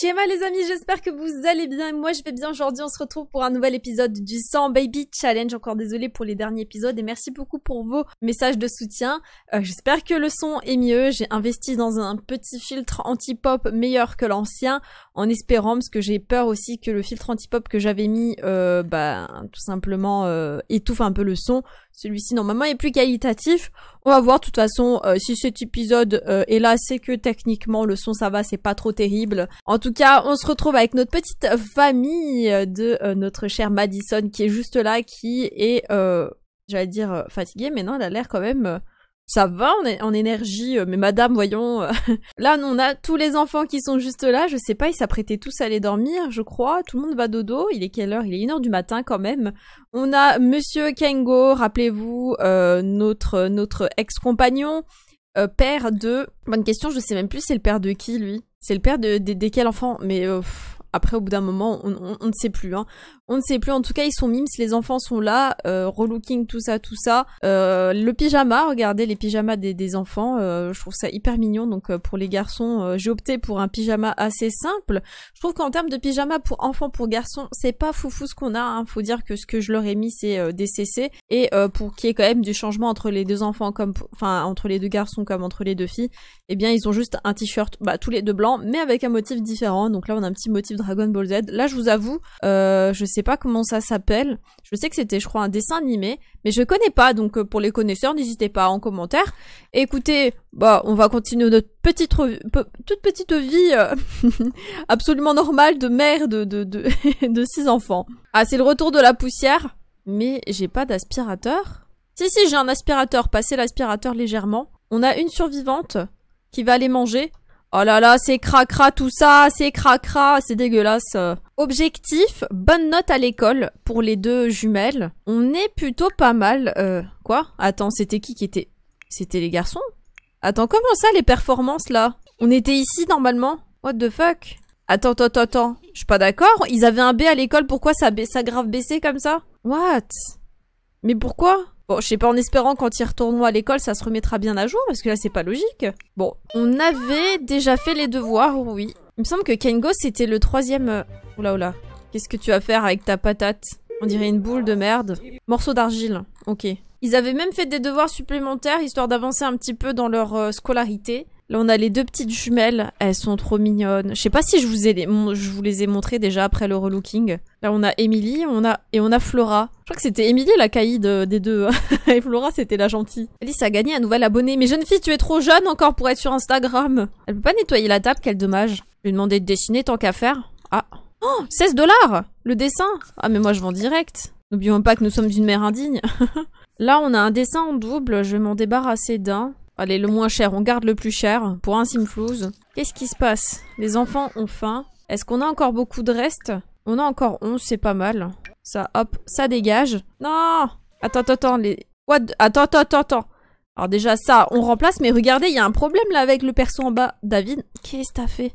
Chema, les amis, j'espère que vous allez bien. Moi je vais bien aujourd'hui, on se retrouve pour un nouvel épisode du 100 Baby Challenge. Encore désolé pour les derniers épisodes et merci beaucoup pour vos messages de soutien. Euh, j'espère que le son est mieux. J'ai investi dans un petit filtre anti-pop meilleur que l'ancien en espérant parce que j'ai peur aussi que le filtre anti-pop que j'avais mis euh, bah, tout simplement euh, étouffe un peu le son. Celui-ci normalement est plus qualitatif. On va voir de toute façon euh, si cet épisode euh, est là, c'est que techniquement le son ça va, c'est pas trop terrible. En tout cas, on se retrouve avec notre petite famille de euh, notre chère Madison qui est juste là, qui est, j'allais dire fatiguée, mais non, elle a l'air quand même ça va on est en énergie, euh, mais madame, voyons. Euh, là, on a tous les enfants qui sont juste là, je sais pas, ils s'apprêtaient tous à aller dormir, je crois. Tout le monde va dodo. Il est quelle heure Il est une heure du matin quand même. On a Monsieur Kengo, rappelez-vous, euh, notre, notre ex-compagnon, père de... Bonne question, je sais même plus c'est le père de qui, lui. C'est le père de, des de, enfants Mais après, au bout d'un moment, on, ne sait plus. Hein. On ne sait plus. En tout cas, ils sont mimes. Les enfants sont là. Euh, relooking, tout ça, tout ça. Euh, le pyjama, regardez les pyjamas des, enfants. Euh, je trouve ça hyper mignon. Donc, pour les garçons, j'ai opté pour un pyjama assez simple. Je trouve qu'en termes de pyjama pour enfants, pour garçons, c'est pas foufou ce qu'on a. Il hein. Faut dire que ce que je leur ai mis, c'est des CC. Et pour qu'il y ait quand même du changement entre les deux enfants, comme, enfin, entre les deux garçons comme entre les deux filles, eh bien, ils ont juste un t-shirt, bah, tous les deux blancs, mais avec un motif différent. Donc là, on a un petit motif Dragon Ball Z. Là, je vous avoue, euh, je sais pas comment ça s'appelle. Je sais que c'était, je crois, un dessin animé, mais je connais pas. Donc, euh, pour les connaisseurs, n'hésitez pas en commentaire. écoutez, bah, on va continuer notre petite toute petite vie euh, absolument normale de mère de de de, de six enfants. Ah, c'est le retour de la poussière, mais j'ai pas d'aspirateur. Si si, j'ai un aspirateur. Passez l'aspirateur légèrement. On a une survivante qui va aller manger Oh là là, c'est cracra tout ça, c'est cracra, c'est dégueulasse. Objectif, bonne note à l'école pour les deux jumelles. On est plutôt pas mal. Euh, quoi Attends, c'était qui qui était... C'était les garçons Attends, comment ça les performances là On était ici normalement What the fuck Attends, attends, attends, Je suis pas d'accord Ils avaient un B à l'école, pourquoi ça, ça grave baissé comme ça What Mais pourquoi Bon, je sais pas, en espérant quand ils retourneront à l'école, ça se remettra bien à jour, parce que là, c'est pas logique. Bon, on avait déjà fait les devoirs, oui. Il me semble que Kengo, c'était le troisième... Euh, oula, oula. Qu'est-ce que tu vas faire avec ta patate On dirait une boule de merde. Morceau d'argile, ok. Ils avaient même fait des devoirs supplémentaires, histoire d'avancer un petit peu dans leur euh, scolarité. Là, on a les deux petites jumelles. Elles sont trop mignonnes. Je sais pas si je vous, ai les, je vous ai montrées déjà après le relooking. Là, on a Emily on a, et on a Flora. Je crois que c'était Emily la caïde euh, des deux. et Flora, c'était la gentille. Alice a gagné un nouvel abonné. Mais jeune fille, tu es trop jeune encore pour être sur Instagram. Elle peut pas nettoyer la table, quel dommage. Je lui ai de dessiner tant qu'à faire. Ah. 16 dollars Le dessin Ah, mais moi, je vends direct. N'oublions pas que nous sommes une mère indigne. Là, on a un dessin en double. Je vais m'en débarrasser d'un. Allez, le moins cher, on garde le plus cher pour un simflouz. Qu'est-ce qui se passe Les enfants ont faim. Est-ce qu'on a encore beaucoup de restes On a encore 11, c'est pas mal. Ça, hop, ça dégage. Non Attends, attends, attends, les... What Attends, attends, attends, attends. Alors déjà, ça, on remplace, mais regardez, il y a un problème là avec le perso en bas. David, qu'est-ce que t'as fait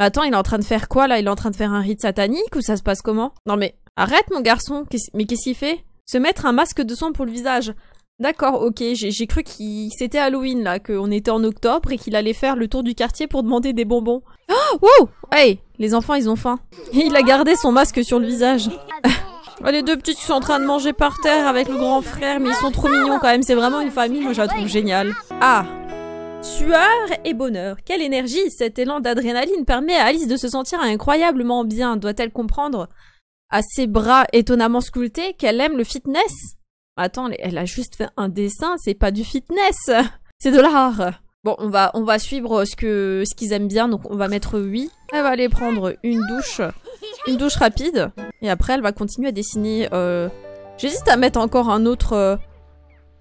mais attends, il est en train de faire quoi là Il est en train de faire un rite satanique ou ça se passe comment Non mais arrête mon garçon, mais qu'est-ce qu'il fait Se mettre un masque de sang pour le visage. D'accord, ok, j'ai cru qu'il c'était Halloween là, qu'on était en octobre et qu'il allait faire le tour du quartier pour demander des bonbons. Oh, wow Hey, les enfants ils ont faim. Et il a gardé son masque sur le visage. Oh, les deux petits sont en train de manger par terre avec le grand frère, mais ils sont trop mignons quand même, c'est vraiment une famille, moi je la trouve géniale. Ah, Sueur et bonheur. Quelle énergie Cet élan d'adrénaline permet à Alice de se sentir incroyablement bien. Doit-elle comprendre à ses bras étonnamment sculptés qu'elle aime le fitness Attends, elle a juste fait un dessin, c'est pas du fitness, c'est de l'art. Bon, on va, on va suivre ce que ce qu'ils aiment bien, donc on va mettre oui. Elle va aller prendre une douche, une douche rapide, et après elle va continuer à dessiner. Euh, j'hésite à mettre encore un autre, euh,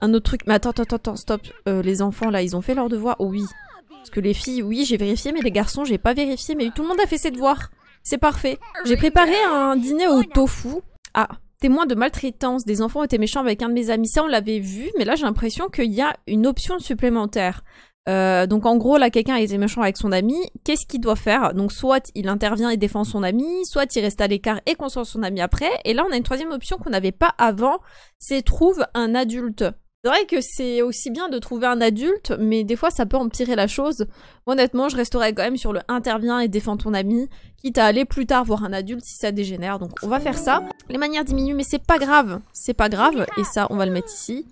un autre truc. Mais attends, attends, attends, stop. Euh, les enfants là, ils ont fait leur devoir. Oh oui. Parce que les filles, oui, j'ai vérifié, mais les garçons, j'ai pas vérifié, mais tout le monde a fait ses devoirs. C'est parfait. J'ai préparé un dîner au tofu. Ah, témoin de maltraitance des enfants étaient méchants avec un de mes amis. Ça, on l'avait vu, mais là, j'ai l'impression qu'il y a une option supplémentaire. Euh, donc en gros là quelqu'un est méchant avec son ami, qu'est-ce qu'il doit faire Donc soit il intervient et défend son ami, soit il reste à l'écart et console son ami après, et là on a une troisième option qu'on n'avait pas avant, c'est trouve un adulte. C'est vrai que c'est aussi bien de trouver un adulte, mais des fois ça peut empirer la chose. honnêtement, je resterai quand même sur le intervient et défends ton ami, quitte à aller plus tard voir un adulte si ça dégénère. Donc on va faire ça. Les manières diminuent, mais c'est pas grave. C'est pas grave. Et ça, on va le mettre ici.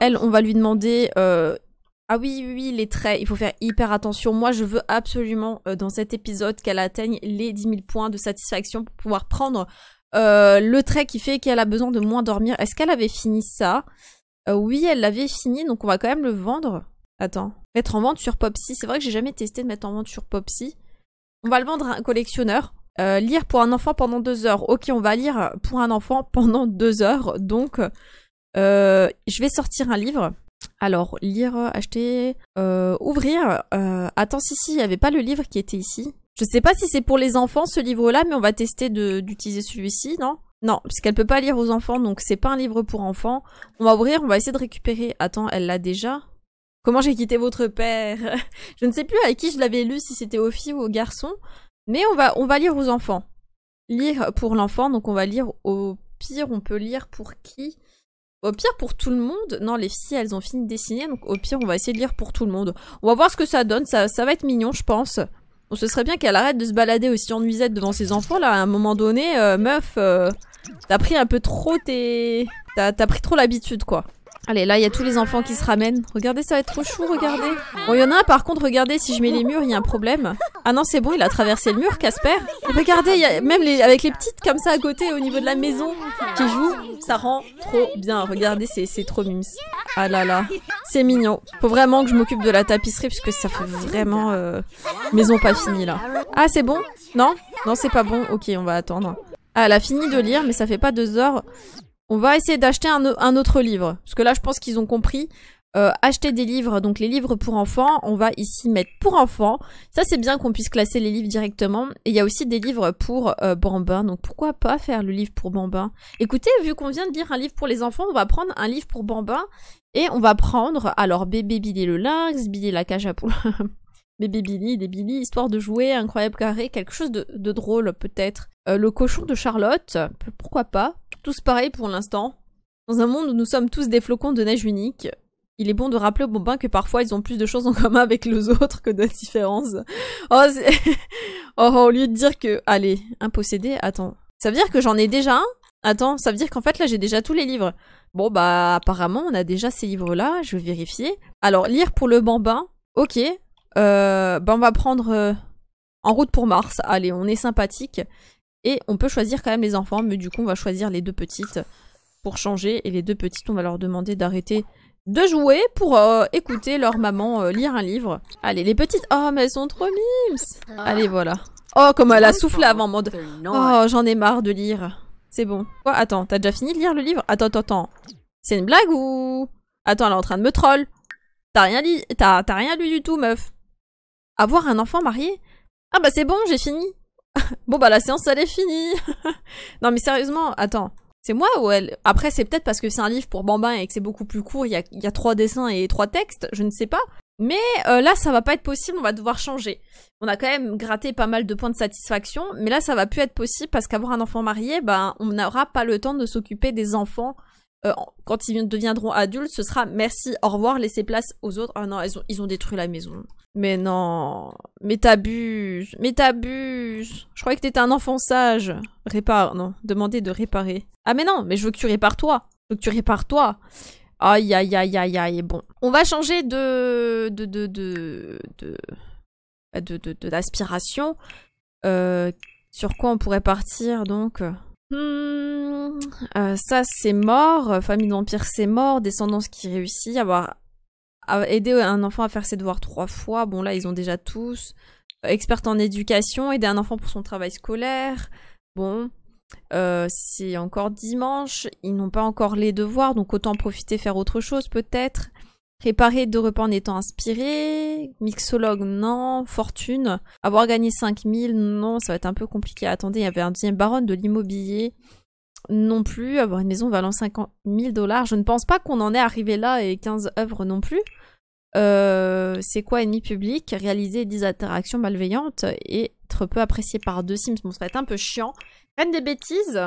Elle, on va lui demander... Euh, ah oui, oui, oui, les traits, il faut faire hyper attention. Moi, je veux absolument, euh, dans cet épisode, qu'elle atteigne les 10 000 points de satisfaction pour pouvoir prendre euh, le trait qui fait qu'elle a besoin de moins dormir. Est-ce qu'elle avait fini ça euh, oui, elle l'avait fini, donc on va quand même le vendre. Attends. Mettre en vente sur Popsy. C'est vrai que j'ai jamais testé de mettre en vente sur Popsy. On va le vendre à un collectionneur. Euh, lire pour un enfant pendant deux heures. Ok, on va lire pour un enfant pendant deux heures. Donc, euh, je vais sortir un livre. Alors, lire, acheter, ouvrir. attends, si, si, il n'y avait pas le livre qui était ici. Je sais pas si c'est pour les enfants ce livre-là, mais on va tester d'utiliser celui-ci, non non, puisqu'elle peut pas lire aux enfants, donc c'est pas un livre pour enfants. On va ouvrir, on va essayer de récupérer. Attends, elle l'a déjà Comment j'ai quitté votre père Je ne sais plus à qui je l'avais lu, si c'était aux filles ou aux garçons. Mais on va, on va lire aux enfants. Lire pour l'enfant, donc on va lire au pire, on peut lire pour qui Au pire, pour tout le monde. Non, les filles, elles ont fini de dessiner, donc au pire, on va essayer de lire pour tout le monde. On va voir ce que ça donne, ça, ça va être mignon, je pense. ce serait bien qu'elle arrête de se balader aussi en nuisette devant ses enfants, là, à un moment donné, euh, meuf... Euh. T'as pris un peu trop tes... T'as pris trop l'habitude, quoi. Allez, là, il y a tous les enfants qui se ramènent. Regardez, ça va être trop chou, regardez. Bon, il y en a un, par contre, regardez, si je mets les murs, il y a un problème. Ah non, c'est bon, il a traversé le mur, Casper. Regardez, y a même les, avec les petites comme ça à côté, au niveau de la maison, qui jouent, ça rend trop bien. Regardez, c'est trop mimes. Ah là là, c'est mignon. Faut vraiment que je m'occupe de la tapisserie, puisque ça fait vraiment euh, maison pas finie, là. Ah, c'est bon Non Non, c'est pas bon. Ok, on va attendre. Ah, elle a fini de lire, mais ça fait pas deux heures. On va essayer d'acheter un, autre livre. Parce que là, je pense qu'ils ont compris. Euh, acheter des livres, donc les livres pour enfants, on va ici mettre pour enfants. Ça, c'est bien qu'on puisse classer les livres directement. Et il y a aussi des livres pour euh, bambins. Donc pourquoi pas faire le livre pour bambins Écoutez, vu qu'on vient de lire un livre pour les enfants, on va prendre un livre pour bambins. Et on va prendre, alors, bébé Billy le lynx, Billy la cage à poule, bébé Billy, des Billy, histoire de jouer, incroyable carré, quelque chose de drôle peut-être. Euh, le cochon de Charlotte, pourquoi pas Tous pareils pour l'instant. Dans un monde où nous sommes tous des flocons de neige unique, il est bon de rappeler aux bambins que parfois ils ont plus de choses en commun avec les autres que de différences. Oh, oh, au lieu de dire que... Allez, un possédé, attends. Ça veut dire que j'en ai déjà un Attends, ça veut dire qu'en fait là j'ai déjà tous les livres. Bon bah apparemment on a déjà ces livres-là, je vais vérifier. Alors lire pour le bambin, ok. Euh, bah on va prendre euh, en route pour Mars. Allez, on est sympathique. Et on peut choisir quand même les enfants, mais du coup on va choisir les deux petites pour changer. Et les deux petites, on va leur demander d'arrêter de jouer pour euh, écouter leur maman euh, lire un livre. Allez, les petites... Oh, mais elles sont trop mimes Allez, voilà. Oh, comme elle a soufflé avant, mode... Oh, j'en ai marre de lire. C'est bon. Quoi Attends, t'as déjà fini de lire le livre Attends, attends, attends. C'est une blague ou... Attends, elle est en train de me troll. T'as rien, dit t'as rien lu du tout, meuf. Avoir un enfant marié Ah bah c'est bon, j'ai fini. bon bah la séance elle est finie. non mais sérieusement, attends. C'est moi ou elle Après c'est peut-être parce que c'est un livre pour bambins et que c'est beaucoup plus court, il y a, trois dessins et trois textes, je ne sais pas. Mais euh, là, ça va pas être possible, on va devoir changer. On a quand même gratté pas mal de points de satisfaction, mais là, ça va plus être possible parce qu'avoir un enfant marié, bah on n'aura pas le temps de s'occuper des enfants euh, quand ils deviendront adultes, ce sera merci, au revoir, laissez place aux autres. Ah non, ils ont, détruit la maison. Mais non, mais t'abuses, mais t'abuses. Je croyais que t'étais un enfant sage. Répare, non, demandez de réparer. Ah mais non, mais je veux que tu répares toi. Je veux que tu répares toi. Aïe, aïe, aïe, aïe, aïe, bon. On va changer de... de... de... de... de... de, euh, sur quoi on pourrait partir, donc euh, ça c'est mort, famille d'empire c'est mort, descendance qui réussit, avoir aider un enfant à faire ses devoirs trois fois, bon là ils ont déjà tous, experte en éducation, aider un enfant pour son travail scolaire, bon, euh, c'est encore dimanche, ils n'ont pas encore les devoirs, donc autant profiter faire autre chose peut-être. Réparer deux repas en étant inspiré, mixologue non, fortune, avoir gagné 5000 non, ça va être un peu compliqué. Attendez, il y avait un deuxième baron de l'immobilier non plus, avoir une maison valant 50 dollars, je ne pense pas qu'on en est arrivé là et 15 œuvres non plus. Euh, c'est quoi ennemi public Réaliser 10 interactions malveillantes et être peu apprécié par deux Sims. Bon, ça va être un peu chiant. Même des bêtises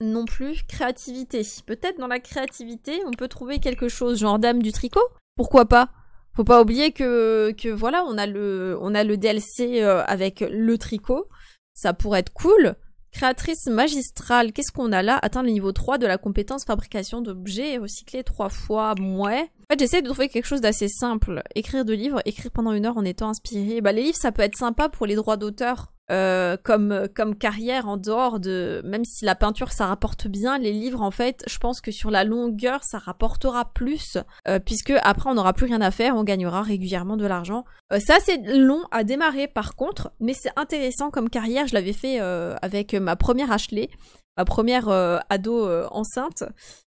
non plus. Créativité. Peut-être dans la créativité, on peut trouver quelque chose genre dame du tricot pourquoi pas Faut pas oublier que, que voilà, on a le, on a le DLC euh, avec le tricot. Ça pourrait être cool. Créatrice magistrale, qu'est-ce qu'on a là Atteindre le niveau 3 de la compétence fabrication d'objets et recycler trois fois. Mouais. En fait, j'essaie de trouver quelque chose d'assez simple. Écrire deux livres, écrire pendant une heure en étant inspiré. Bah, les livres, ça peut être sympa pour les droits d'auteur. Euh, comme, euh, comme carrière en dehors de... Même si la peinture, ça rapporte bien, les livres, en fait, je pense que sur la longueur, ça rapportera plus, euh, puisque après, on n'aura plus rien à faire, on gagnera régulièrement de l'argent. ça, c'est long à démarrer, par contre, mais c'est intéressant comme carrière. Je l'avais fait avec ma première Ashley, ma première ado enceinte.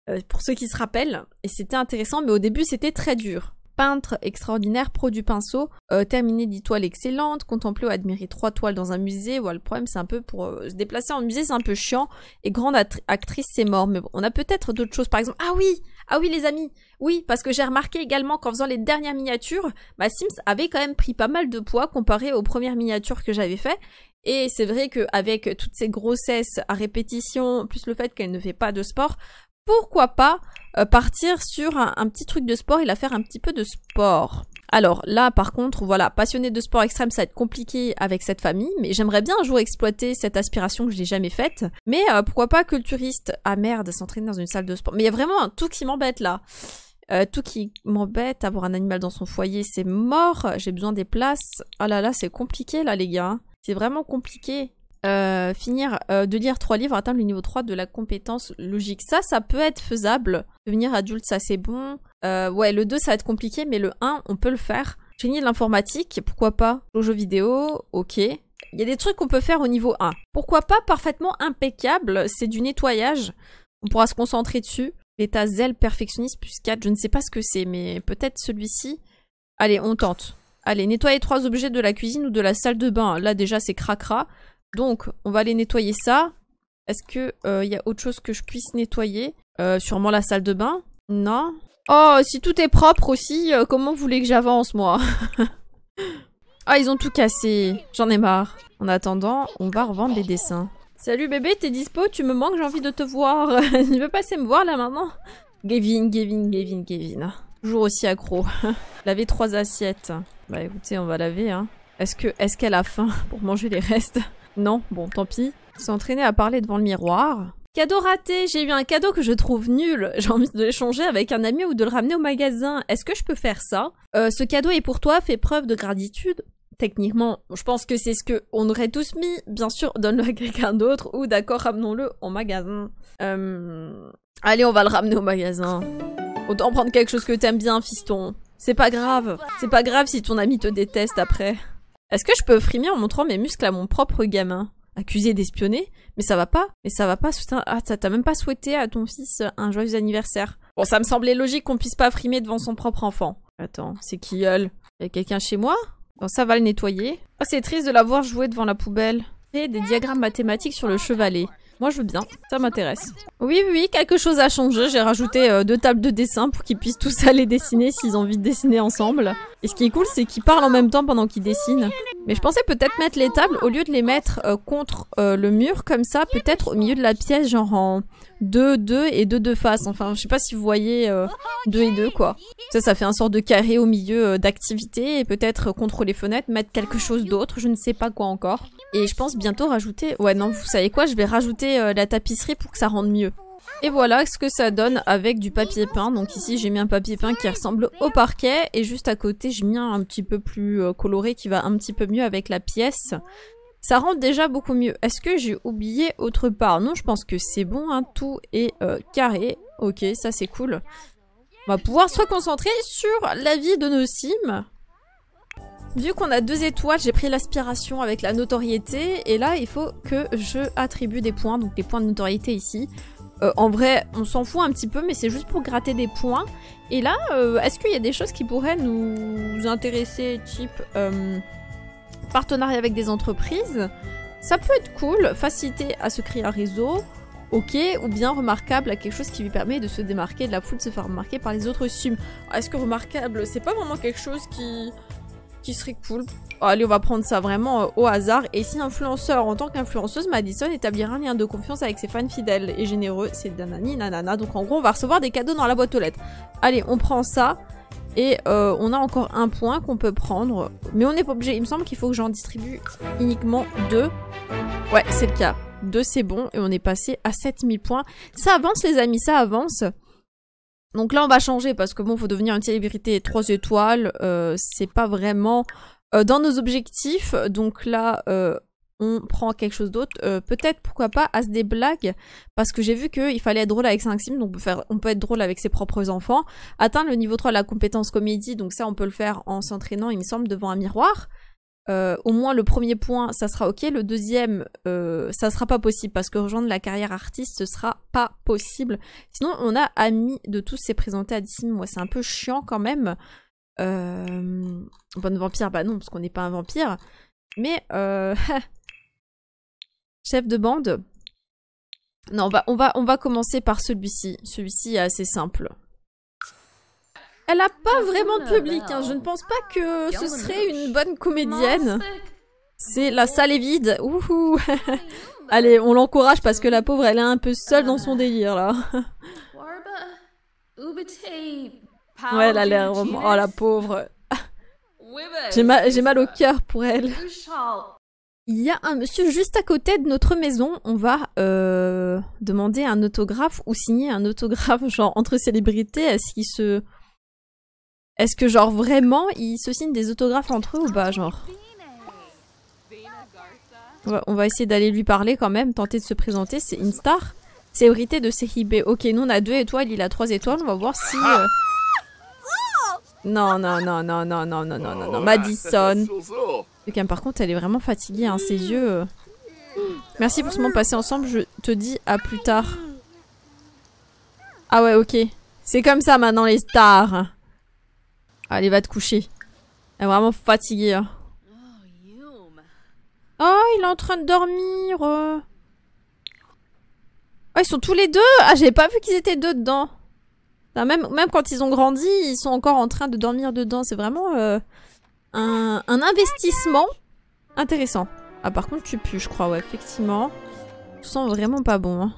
Euh, pour ceux qui se rappellent, et c'était intéressant, mais au début c'était très dur. Peintre extraordinaire, pro du pinceau, terminé euh, terminer dix toiles excellentes, contempler ou admirer trois toiles dans un musée. Voilà, le problème c'est un peu pour euh, se déplacer en musée, c'est un peu chiant. Et grande actrice, c'est mort. Mais on a peut-être d'autres choses, par exemple. Ah oui, ah oui les amis, oui, parce que j'ai remarqué également qu'en faisant les dernières miniatures, ma Sims avait quand même pris pas mal de poids comparé aux premières miniatures que j'avais fait. Et c'est vrai qu'avec toutes ces grossesses à répétition, plus le fait qu'elle ne fait pas de sport, pourquoi pas euh, partir sur un, petit truc de sport et la faire un petit peu de sport. Alors là par contre voilà, passionné de sport extrême ça va être compliqué avec cette famille, mais j'aimerais bien un jour exploiter cette aspiration que je n'ai jamais faite. Mais euh, pourquoi pas culturiste Ah merde, s'entraîner dans une salle de sport. Mais il y a vraiment un tout qui m'embête là. Euh, tout qui m'embête, avoir un animal dans son foyer, c'est mort. J'ai besoin des places. Ah là là, c'est compliqué là, les gars. C'est vraiment compliqué. Euh, finir euh, de lire trois livres, atteindre le niveau 3 de la compétence logique. Ça, ça peut être faisable. Devenir adulte, ça c'est bon. Euh, ouais, le 2, ça va être compliqué, mais le 1, on peut le faire. Génie de l'informatique, pourquoi pas Le jeu vidéo, ok. Il y a des trucs qu'on peut faire au niveau 1. Pourquoi pas parfaitement impeccable C'est du nettoyage. On pourra se concentrer dessus. L'état zèle perfectionniste plus 4, je ne sais pas ce que c'est, mais peut-être celui-ci. Allez, on tente. Allez, nettoyer trois objets de la cuisine ou de la salle de bain. Là déjà c'est cracra. Donc, on va aller nettoyer ça. Est-ce qu'il euh, y a autre chose que je puisse nettoyer euh, Sûrement la salle de bain Non Oh, si tout est propre aussi, comment euh, comment vous que j'avance, moi Ah, ils ont tout cassé. J'en ai marre. En attendant, on va revendre les dessins. Salut bébé, t'es dispo Tu me manques, j'ai envie de te voir. tu veux passer me voir, là, maintenant Gavin, Gavin, Gavin, Gavin. Toujours aussi accro. Laver trois assiettes. Bah écoutez, on va laver, hein. Est-ce est-ce qu'elle a faim pour manger les restes non, bon, tant pis. S'entraîner à parler devant le miroir. Cadeau raté, j'ai eu un cadeau que je trouve nul. J'ai envie de l'échanger avec un ami ou de le ramener au magasin. Est-ce que je peux faire ça euh, Ce cadeau est pour toi, fais preuve de gratitude. Techniquement, je pense que c'est ce que on aurait tous mis. Bien sûr, donne-le à quelqu'un d'autre ou d'accord, ramenons-le au magasin. Euh, allez, on va le ramener au magasin. Autant prendre quelque chose que t'aimes bien, fiston. C'est pas grave. C'est pas grave si ton ami te déteste après. Est-ce que je peux frimer en montrant mes muscles à mon propre gamin Accusé d'espionner Mais ça va pas. Mais ça va pas. Ah, t'as même pas souhaité à ton fils euh, un joyeux anniversaire. Bon, ça me semblait logique qu'on puisse pas frimer devant son propre enfant. Attends, c'est qui elle y a quelqu'un chez moi Bon, ça va le nettoyer. Ah, c'est triste de l'avoir joué devant la poubelle. Et des diagrammes mathématiques sur le chevalet. Moi, je veux bien. Ça m'intéresse. Oui, oui, quelque chose a changé. J'ai rajouté euh, deux tables de dessin pour qu'ils puissent tous aller dessiner s'ils ont envie de dessiner ensemble. Et ce qui est cool, c'est qu'ils parlent en même temps pendant qu'ils dessinent. Mais je pensais peut-être mettre les tables, au lieu de les mettre euh, contre euh, le mur, comme ça, peut-être au milieu de la pièce, genre en 2, 2 et deux de face. Enfin, je sais pas si vous voyez euh, deux et deux quoi. Ça, ça fait un sort de carré au milieu d'activité, et peut-être contre les fenêtres, mettre quelque chose d'autre, je ne sais pas quoi encore. Et je pense bientôt rajouter... Ouais, non, vous savez quoi, je vais rajouter la tapisserie pour que ça rende mieux. Et voilà ce que ça donne avec du papier peint. Donc ici j'ai mis un papier peint qui ressemble au parquet et juste à côté j'ai mis un, petit peu plus euh, coloré qui va un petit peu mieux avec la pièce. Ça rend déjà beaucoup mieux. Est-ce que j'ai oublié autre part Non, je pense que c'est bon, hein. tout est euh, carré. Ok, ça c'est cool. On va pouvoir se concentrer sur la vie de nos sims. Vu qu'on a deux étoiles, j'ai pris l'aspiration avec la notoriété. Et là, il faut que je attribue des points, donc des points de notoriété ici. Euh, en vrai, on s'en fout un petit peu, mais c'est juste pour gratter des points. Et là, euh, est-ce qu'il y a des choses qui pourraient nous intéresser, type euh, partenariat avec des entreprises Ça peut être cool, facilité à se créer un réseau, ok, ou bien remarquable à quelque chose qui lui permet de se démarquer de la foule, de se faire remarquer par les autres sims. Est-ce que remarquable, c'est pas vraiment quelque chose qui qui serait cool. Oh, allez, on va prendre ça vraiment euh, au hasard. Et si influenceur, en tant qu'influenceuse, Madison établira un lien de confiance avec ses fans fidèles et généreux, c'est danani nanana. Donc en gros, on va recevoir des cadeaux dans la boîte aux lettres. Allez, on prend ça. Et euh, on a encore un point qu'on peut prendre. Mais on n'est pas obligé. Il me semble qu'il faut que j'en distribue uniquement deux. Ouais, c'est le cas. Deux, c'est bon. Et on est passé à 7000 points. Ça avance, les amis, ça avance. Donc là, on va changer parce que bon, faut devenir une célébrité 3 étoiles. Euh, c'est pas vraiment euh, dans nos objectifs. Donc là, euh, on prend quelque chose d'autre. Peut-être, pourquoi pas, As des blagues. Parce que j'ai vu qu'il fallait être drôle avec 5 sims. Donc on peut, on peut être drôle avec ses propres enfants. Atteindre le niveau 3 de la compétence comédie. Donc ça, on peut le faire en s'entraînant, il me semble, devant un miroir. Euh, au moins le premier point, ça sera ok. Le deuxième, euh, ça sera pas possible parce que rejoindre la carrière artiste, ce sera pas possible. Sinon, on a Ami de tous s'est présenté à Disney. Moi, C'est un peu chiant quand même. Euh, bonne vampire, bah non, parce qu'on n'est pas un vampire. Mais chef de bande. Non, on va, on va commencer par celui-ci. Celui-ci est assez simple. Elle a ah, pas vraiment de public, hein. je ne pense pas que ah, ce serait une bonne comédienne. C'est la salle est vide, ouhou ah, bah, Allez, on l'encourage parce que la pauvre, elle est un peu seule dans son délire, là. Ouais, elle a l'air Oh, la pauvre J'ai mal, mal au cœur pour elle. Il y a un monsieur juste à côté de notre maison. On va euh, demander un autographe ou signer un autographe, genre entre célébrités. Est-ce qu'il se est-ce que genre vraiment ils se signent des autographes entre eux ou pas genre On va essayer d'aller lui parler quand même, tenter de se présenter, c'est une star. Célébrité de série Ok, nous on a deux étoiles, il a trois étoiles, on va voir si... Non, euh, non, non, non, non, non, non, non, non, non, Madison. par contre, elle est vraiment fatiguée, hein, ses yeux... Euh. Merci pour ce moment passé ensemble, je te dis à plus tard. Ah ouais, ok. C'est comme ça maintenant les stars. Allez, va te coucher. Elle est vraiment fatiguée. Hein. Oh, oh, il est en train de dormir. Oh, ils sont tous les deux. Ah, j'avais pas vu qu'ils étaient deux dedans. Même, quand ils ont grandi, ils sont encore en train de dormir dedans. C'est vraiment euh, un, investissement intéressant. Ah, par contre, tu pues, je crois, ouais, effectivement. Je sens vraiment pas bon. Hein.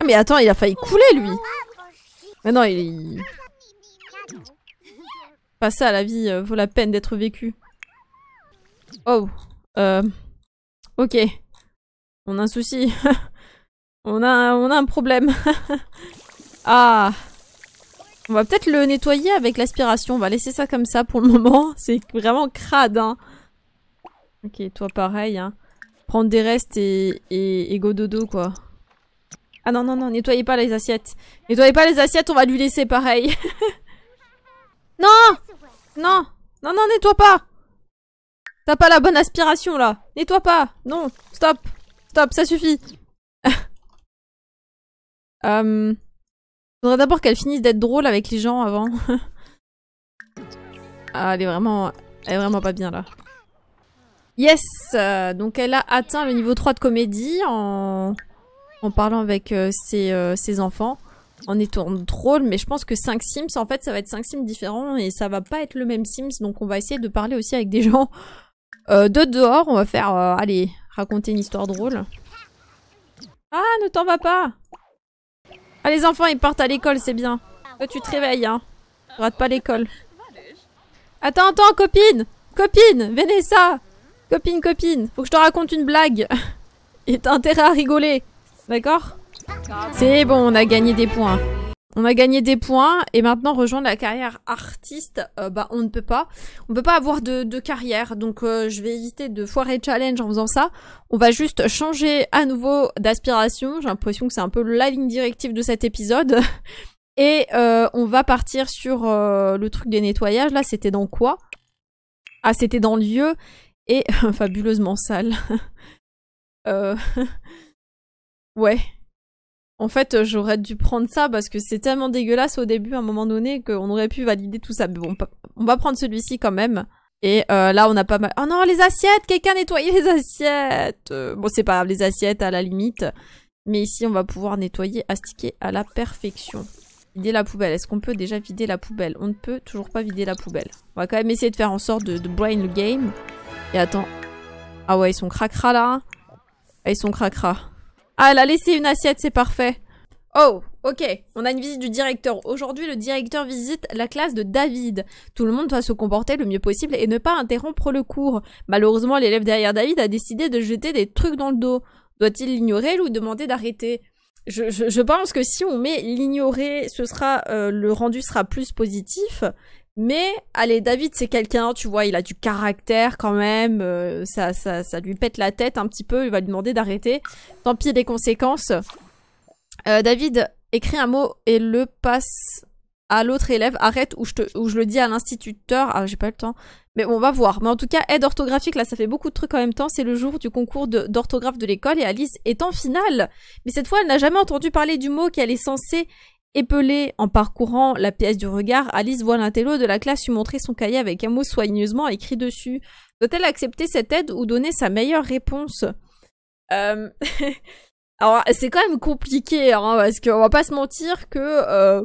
Ah, mais attends, il a failli couler, lui. Mais non, il ça, la vie euh, vaut la peine d'être vécue. Oh. Euh... Ok. On a un souci. on, a un, on a un problème. ah. On va peut-être le nettoyer avec l'aspiration. On va laisser ça comme ça pour le moment. C'est vraiment crade, hein. Ok, toi pareil, hein. Prendre des restes et, et go dodo, quoi. Ah non, non, non, nettoyez pas les assiettes. Nettoyez pas les assiettes, on va lui laisser pareil. non non Non, non, nettoie pas T'as pas la bonne aspiration, là Nettoie pas Non Stop Stop, ça suffit euh... Faudrait d'abord qu'elle finisse d'être drôle avec les gens avant. ah, elle est vraiment... Elle est vraiment pas bien, là. Yes euh, Donc elle a atteint le niveau 3 de comédie en, en parlant avec euh, ses, euh, ses enfants en étant drôle, mais je pense que 5 Sims, en fait, ça va être 5 Sims différents et ça va pas être le même Sims, donc on va essayer de parler aussi avec des gens euh, de dehors. On va faire, euh, allez, raconter une histoire drôle. Ah, ne t'en va pas Ah, les enfants, ils partent à l'école, c'est bien. Toi, tu te réveilles, hein. Rate pas l'école. Attends, attends, copine Copine Vanessa Copine, copine Faut que je te raconte une blague. et t'as intérêt à rigoler. D'accord c'est bon, on a gagné des points. On a gagné des points et maintenant rejoindre la carrière artiste, euh, bah on ne peut pas. On peut pas avoir de, de carrière, donc euh, je vais éviter de foirer challenge en faisant ça. On va juste changer à nouveau d'aspiration. J'ai l'impression que c'est un peu la ligne directive de cet épisode. Et euh, on va partir sur le truc des nettoyages. Là, c'était dans quoi Ah, c'était dans le lieu et fabuleusement sale. ouais. En fait, euh, j'aurais dû prendre ça parce que c'est tellement dégueulasse au début, à un moment donné, qu'on aurait pu valider tout ça. Mais bon, on va prendre celui-ci quand même. Et euh, là, on a pas mal... Oh non, les assiettes Quelqu'un nettoyé les assiettes euh, Bon, c'est pas les assiettes, à la limite. Mais ici, on va pouvoir nettoyer, astiquer à la perfection. Vider la poubelle. Est-ce qu'on peut déjà vider la poubelle On ne peut toujours pas vider la poubelle. On va quand même essayer de faire en sorte de, brain le game. Et attends. Ah ouais, ils sont cracra là. Ah, ils sont cracra. Ah, elle a laissé une assiette, c'est parfait. Oh, ok, on a une visite du directeur. Aujourd'hui, le directeur visite la classe de David. Tout le monde doit se comporter le mieux possible et ne pas interrompre le cours. Malheureusement, l'élève derrière David a décidé de jeter des trucs dans le dos. Doit-il l'ignorer ou demander d'arrêter je, pense que si on met l'ignorer, ce sera euh, le rendu sera plus positif. Mais allez, David, c'est quelqu'un, tu vois, il a du caractère quand même, euh, ça, ça, lui pète la tête un petit peu, il va lui demander d'arrêter. Tant pis les conséquences. Euh, David, écrit un mot et le passe à l'autre élève. Arrête ou je, te, je le dis à l'instituteur. Ah, j'ai pas le temps. Mais on va voir. Mais en tout cas, aide orthographique, là, ça fait beaucoup de trucs en même temps. C'est le jour du concours d'orthographe de l'école et Alice est en finale. Mais cette fois, elle n'a jamais entendu parler du mot qu'elle est censée Épelée en parcourant la pièce du regard, Alice voit l'intello de la classe lui montrer son cahier avec un mot soigneusement écrit dessus. Doit-elle accepter cette aide ou donner sa meilleure réponse euh, Alors, c'est quand même compliqué, hein, parce qu'on va pas se mentir que euh,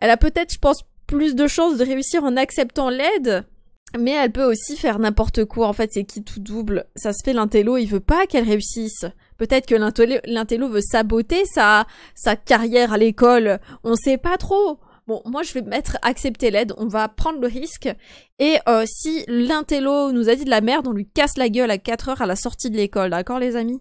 elle a peut-être, je pense, plus de chances de réussir en acceptant l'aide, mais elle peut aussi faire n'importe quoi. En fait, c'est qui tout double. Ça se fait l'intello, il veut pas qu'elle réussisse. Peut-être que l'intello veut saboter sa, sa carrière à l'école. On sait pas trop. Bon, moi je vais mettre accepter l'aide, on va prendre le risque. Et euh, si l'intello nous a dit de la merde, on lui casse la gueule à 4 heures à la sortie de l'école, d'accord les amis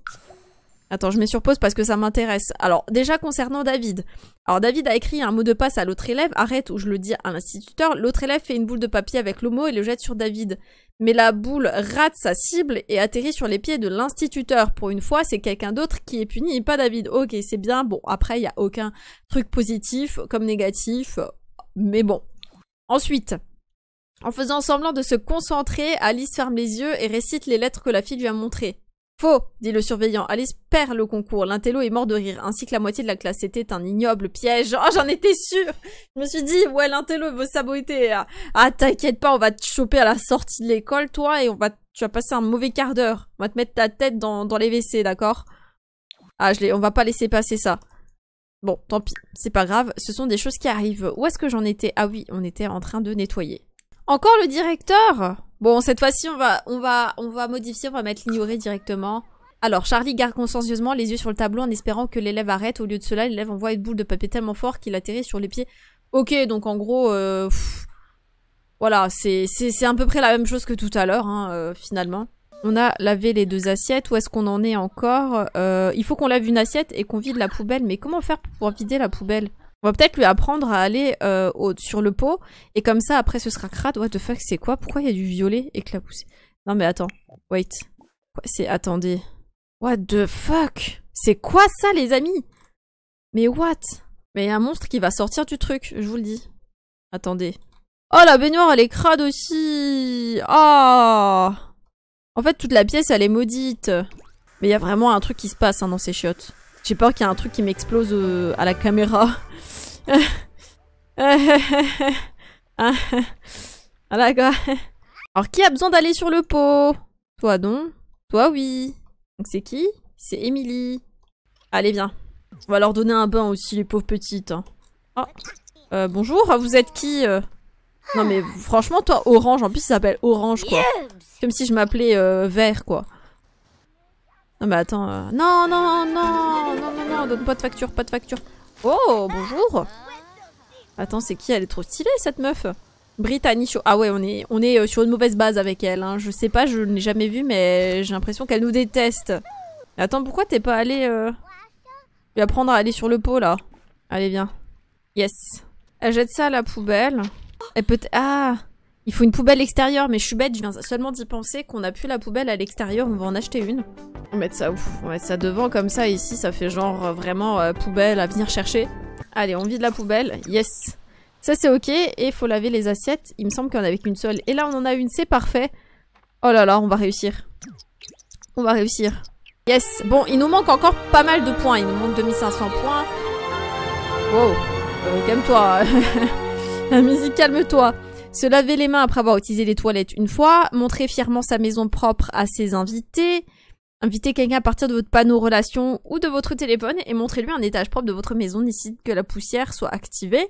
Attends, je mets sur pause parce que ça m'intéresse. Alors, déjà concernant David. Alors, David a écrit un mot de passe à l'autre élève. Arrête ou je le dis à l'instituteur. L'autre élève fait une boule de papier avec le mot et le jette sur David mais la boule rate sa cible et atterrit sur les pieds de l'instituteur. Pour une fois, c'est quelqu'un d'autre qui est puni, pas David. Ok, c'est bien. Bon, après, il n'y a aucun truc positif comme négatif, mais bon. Ensuite, en faisant semblant de se concentrer, Alice ferme les yeux et récite les lettres que la fille lui a montrées. Faux dit le surveillant. Alice perd le concours. L'intello est mort de rire, ainsi que la moitié de la classe. C'était un ignoble piège. Oh, j'en étais sûre Je me suis dit, ouais, l'intello veut saboter. Ah, t'inquiète pas, on va te choper à la sortie de l'école, toi, et on va, tu vas passer un mauvais quart d'heure. On va te mettre ta tête dans, les WC, d'accord Ah, je on va pas laisser passer ça. Bon, tant pis, c'est pas grave, ce sont des choses qui arrivent. Où est-ce que j'en étais Ah oui, on était en train de nettoyer. Encore le directeur Bon, cette fois-ci, on va, on, va, on va modifier, on va mettre l'ignorer directement. Alors, Charlie garde consciencieusement les yeux sur le tableau en espérant que l'élève arrête. Au lieu de cela, l'élève envoie une boule de papier tellement fort qu'il atterrit sur les pieds. Ok, donc en gros, euh, voilà, c'est à peu près la même chose que tout à l'heure, hein, euh, finalement. On a lavé les deux assiettes. Où est-ce qu'on en est encore euh, Il faut qu'on lave une assiette et qu'on vide la poubelle. Mais comment faire pour pouvoir vider la poubelle on va peut-être lui apprendre à aller euh, sur le pot, et comme ça, après, ce sera crade. What the fuck, c'est quoi Pourquoi il y a du violet éclaboussé Non, mais attends. Wait. C'est... Attendez. What the fuck C'est quoi ça, les amis Mais what Mais il y a un monstre qui va sortir du truc, je vous le dis. Attendez. Oh, la baignoire, elle est crade aussi Oh En fait, toute la pièce, elle est maudite. Mais il y a vraiment un truc qui se passe hein, dans ces chiottes. J'ai peur qu'il y ait un truc qui m'explose euh, à la caméra. Ah Alors, qui a besoin d'aller sur le pot Toi non Toi oui. Donc c'est qui C'est Emily. Allez, viens. On va leur donner un bain aussi, les pauvres petites. Hein. Ah. Euh, bonjour, vous êtes qui euh Non mais franchement, toi, Orange, en plus ça s'appelle Orange, quoi. Comme si je m'appelais Vert, quoi. Ah bah euh, non mais attends. Non, non, non, non, non, non, donne pas de facture, pas de facture. Oh, bonjour. Attends, c'est qui Elle est trop stylée cette meuf. Brittany Ah ouais, on est, on est euh, sur une mauvaise base avec elle. Hein. Je sais pas, je ne l'ai jamais vue, mais j'ai l'impression qu'elle nous déteste. Attends, pourquoi t'es pas allé euh... lui apprendre à aller sur le pot là Allez, viens. Yes. Elle jette ça à la poubelle. Elle peut. Ah il faut une poubelle extérieure, mais je suis bête, je viens seulement d'y penser qu'on a plus la poubelle à l'extérieur, on va en acheter une. On va mettre ça, on ça devant comme ça, ici ça fait genre euh, vraiment euh, poubelle à venir chercher. Allez, on vide la poubelle, yes Ça c'est ok, et faut laver les assiettes, il me semble qu'on en avait qu'une seule. Et là on en a une, c'est parfait Oh là là, on va réussir. On va réussir. Yes Bon, il nous manque encore pas mal de points, il nous manque 2500 points. Wow, euh, calme-toi. La musique, calme-toi se laver les mains après avoir utilisé les toilettes une fois, montrer fièrement sa maison propre à ses invités, inviter quelqu'un à partir de votre panneau relation ou de votre téléphone et montrer lui un étage propre de votre maison d'ici que la poussière soit activée.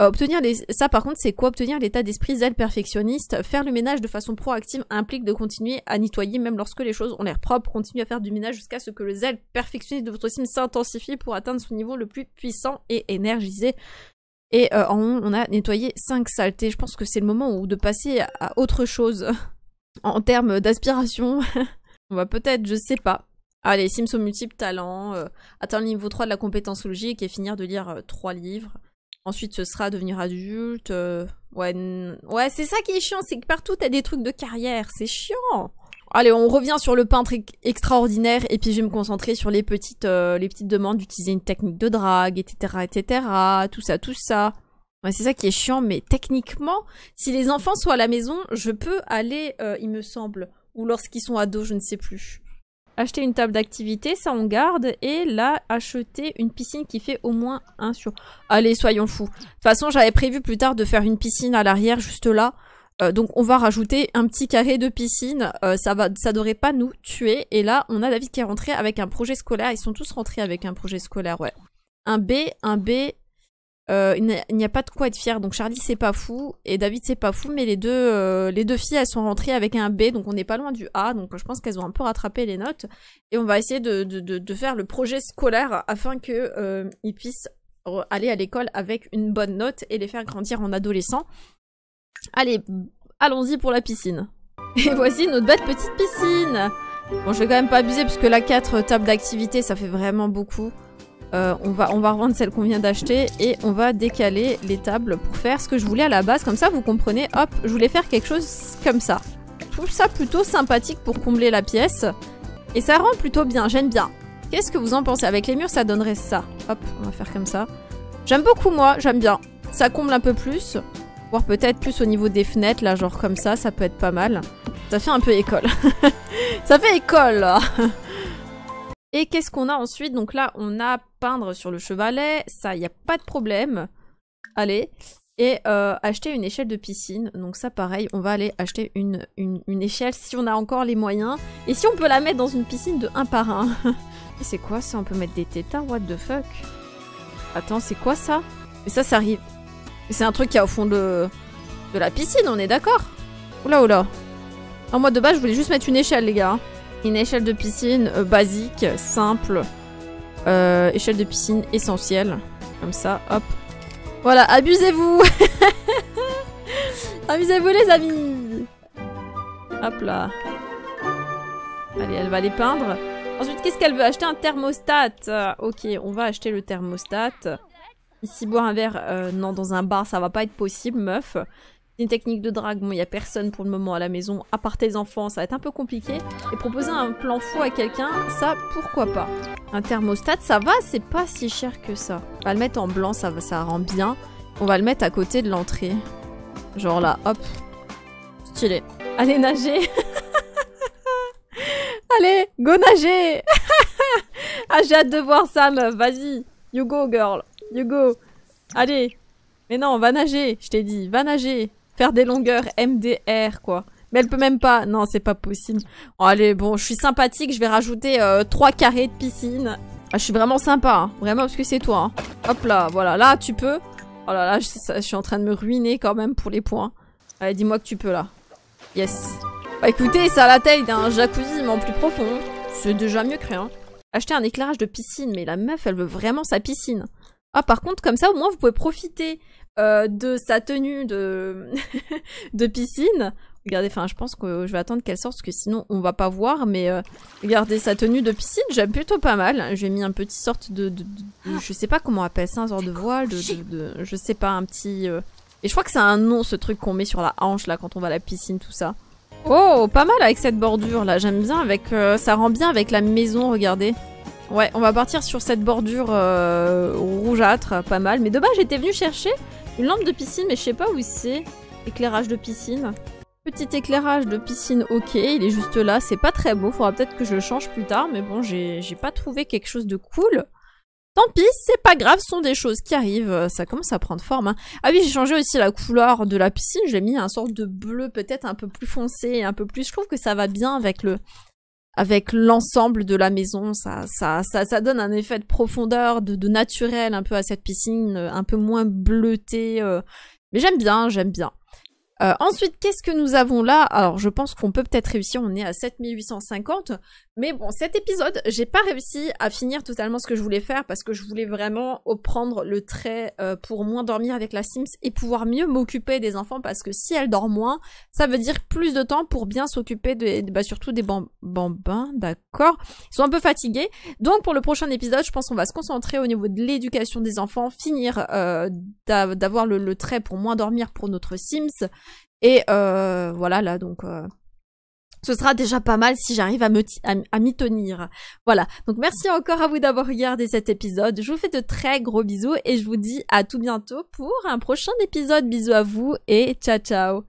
Euh, obtenir les... ça par contre c'est quoi obtenir l'état d'esprit zèle perfectionniste faire le ménage de façon proactive implique de continuer à nettoyer même lorsque les choses ont l'air propres continuer à faire du ménage jusqu'à ce que le zèle perfectionniste de votre cime s'intensifie pour atteindre son niveau le plus puissant et énergisé et euh, en on, on a nettoyé 5 saletés. Je pense que c'est le moment où de passer à, autre chose en termes d'aspiration. on va peut-être, je sais pas. Allez, Sims multiple multiples talents, euh, atteindre le niveau 3 de la compétence logique et finir de lire euh, trois 3 livres. Ensuite, ce sera devenir adulte. ouais, ouais c'est ça qui est chiant, c'est que partout t'as des trucs de carrière, c'est chiant. Allez, on revient sur le peintre extraordinaire et puis je vais me concentrer sur les petites, euh, les petites demandes d'utiliser une technique de drague, etc., etc., tout ça, tout ça. Ouais, c'est ça qui est chiant, mais techniquement, si les enfants sont à la maison, je peux aller, euh, il me semble, ou lorsqu'ils sont ados, je ne sais plus. Acheter une table d'activité, ça on garde, et là, acheter une piscine qui fait au moins un sur... Allez, soyons fous. De toute façon, j'avais prévu plus tard de faire une piscine à l'arrière, juste là, euh, donc on va rajouter un petit carré de piscine, euh, ça va, devrait pas nous tuer. Et là, on a David qui est rentré avec un projet scolaire. Ils sont tous rentrés avec un projet scolaire, ouais. Un B, un B. Euh, il n'y a, pas de quoi être fier. Donc Charlie c'est pas fou et David c'est pas fou, mais les deux, les deux filles elles sont rentrées avec un B, donc on n'est pas loin du A. Donc je pense qu'elles ont un peu rattrapé les notes et on va essayer de, de, faire le projet scolaire afin qu'ils ils puissent aller à l'école avec une bonne note et les faire grandir en adolescent. Allez, allons-y pour la piscine. Et voici notre belle petite piscine Bon, je vais quand même pas abuser, puisque que la 4 euh, tables d'activité, ça fait vraiment beaucoup. Euh, on, va, on va revendre celle qu'on vient d'acheter et on va décaler les tables pour faire ce que je voulais à la base. Comme ça, vous comprenez, hop, je voulais faire quelque chose comme ça. Je trouve ça plutôt sympathique pour combler la pièce. Et ça rend plutôt bien, j'aime bien. Qu'est-ce que vous en pensez Avec les murs, ça donnerait ça. Hop, on va faire comme ça. J'aime beaucoup, moi, j'aime bien. Ça comble un peu plus peut-être plus au niveau des fenêtres, là, genre comme ça, ça peut être pas mal. Ça fait un peu école. ça fait école, Et qu'est-ce qu'on a ensuite Donc là, on a peindre sur le chevalet. Ça, il n'y a pas de problème. Allez. Et euh, acheter une échelle de piscine. Donc ça, pareil, on va aller acheter une, une, échelle si on a encore les moyens. Et si on peut la mettre dans une piscine de un par un c'est quoi ça On peut mettre des tétards What the fuck Attends, c'est quoi ça Mais ça, ça arrive c'est un truc qui est au fond de, de la piscine, on est d'accord Oula, oula. En moi, de base, je voulais juste mettre une échelle, les gars. Hein. Une échelle de piscine euh, basique, simple. Euh, échelle de piscine essentielle. Comme ça, hop. Voilà, abusez-vous abusez vous les amis Hop là. Allez, elle va les peindre. Ensuite, qu'est-ce qu'elle veut Acheter un thermostat. Ok, on va acheter le thermostat. Ici, boire un verre, euh, non, dans un bar, ça va pas être possible, meuf. Une technique de drague, bon, il a personne pour le moment à la maison, à part tes enfants, ça va être un peu compliqué. Et proposer un plan fou à quelqu'un, ça, pourquoi pas. Un thermostat, ça va, c'est pas si cher que ça. On va le mettre en blanc, ça, ça rend bien. On va le mettre à côté de l'entrée. Genre là, hop. Stylé. Allez nager Allez, go nager ah, j'ai hâte de voir ça, meuf, vas-y. You go, girl You Allez. Mais non, va nager, je t'ai dit. Va nager. Faire des longueurs MDR, quoi. Mais elle peut même pas. Non, c'est pas possible. Oh, allez, bon, je suis sympathique. Je vais rajouter 3 euh, carrés de piscine. Ah, je suis vraiment sympa. Hein. Vraiment, parce que c'est toi. Hein. Hop là, voilà. Là, tu peux. Oh là là, je, suis en train de me ruiner quand même pour les points. Allez, dis-moi que tu peux, là. Yes. Bah écoutez, ça a la taille d'un jacuzzi, mais en plus profond. C'est déjà mieux que rien. Acheter un éclairage de piscine, mais la meuf, elle veut vraiment sa piscine. Ah, par contre, comme ça, au moins, vous pouvez profiter euh, de sa tenue de, de piscine. Regardez, enfin, je pense que je vais attendre qu'elle sorte, parce que sinon, on va pas voir. Mais euh, regardez, sa tenue de piscine, j'aime plutôt pas mal. J'ai mis un petit sorte de, ah. Je sais pas comment on appelle ça, un sort de voile, de, je sais pas, un petit... Euh, et je crois que c'est un nom, ce truc qu'on met sur la hanche, là, quand on va à la piscine, tout ça. Oh, pas mal avec cette bordure, là. J'aime bien avec... ça rend bien avec la maison, regardez. Ouais, on va partir sur cette bordure euh, rougeâtre, pas mal. Mais de base, j'étais venue chercher une lampe de piscine, mais je sais pas où c'est. Éclairage de piscine. Petit éclairage de piscine, ok, il est juste là. C'est pas très beau, faudra peut-être que je le change plus tard. Mais bon, j'ai pas trouvé quelque chose de cool. Tant pis, c'est pas grave, ce sont des choses qui arrivent, ça commence à prendre forme. Hein. Ah oui, j'ai changé aussi la couleur de la piscine, j'ai mis un sort de bleu peut-être un peu plus foncé, un peu plus, je trouve que ça va bien avec le, avec l'ensemble de la maison. Ça, ça, ça, ça, donne un effet de profondeur, de, de, naturel un peu à cette piscine, euh, un peu moins bleutée. Euh. Mais j'aime bien, j'aime bien. Euh, ensuite, qu'est-ce que nous avons là Alors, je pense qu'on peut peut-être réussir, on est à 7850, mais bon, cet épisode, j'ai pas réussi à finir totalement ce que je voulais faire parce que je voulais vraiment prendre le trait euh, pour moins dormir avec la Sims et pouvoir mieux m'occuper des enfants parce que si elle dort moins, ça veut dire plus de temps pour bien s'occuper des. bah surtout des bambins, d'accord Ils sont un peu fatigués. Donc pour le prochain épisode, je pense qu'on va se concentrer au niveau de l'éducation des enfants, finir euh, d'avoir le, trait pour moins dormir pour notre Sims. Et euh, voilà, là, donc... Ce sera déjà pas mal si j'arrive à m'y tenir. Voilà. Donc merci encore à vous d'avoir regardé cet épisode. Je vous fais de très gros bisous et je vous dis à tout bientôt pour un prochain épisode. Bisous à vous et ciao ciao.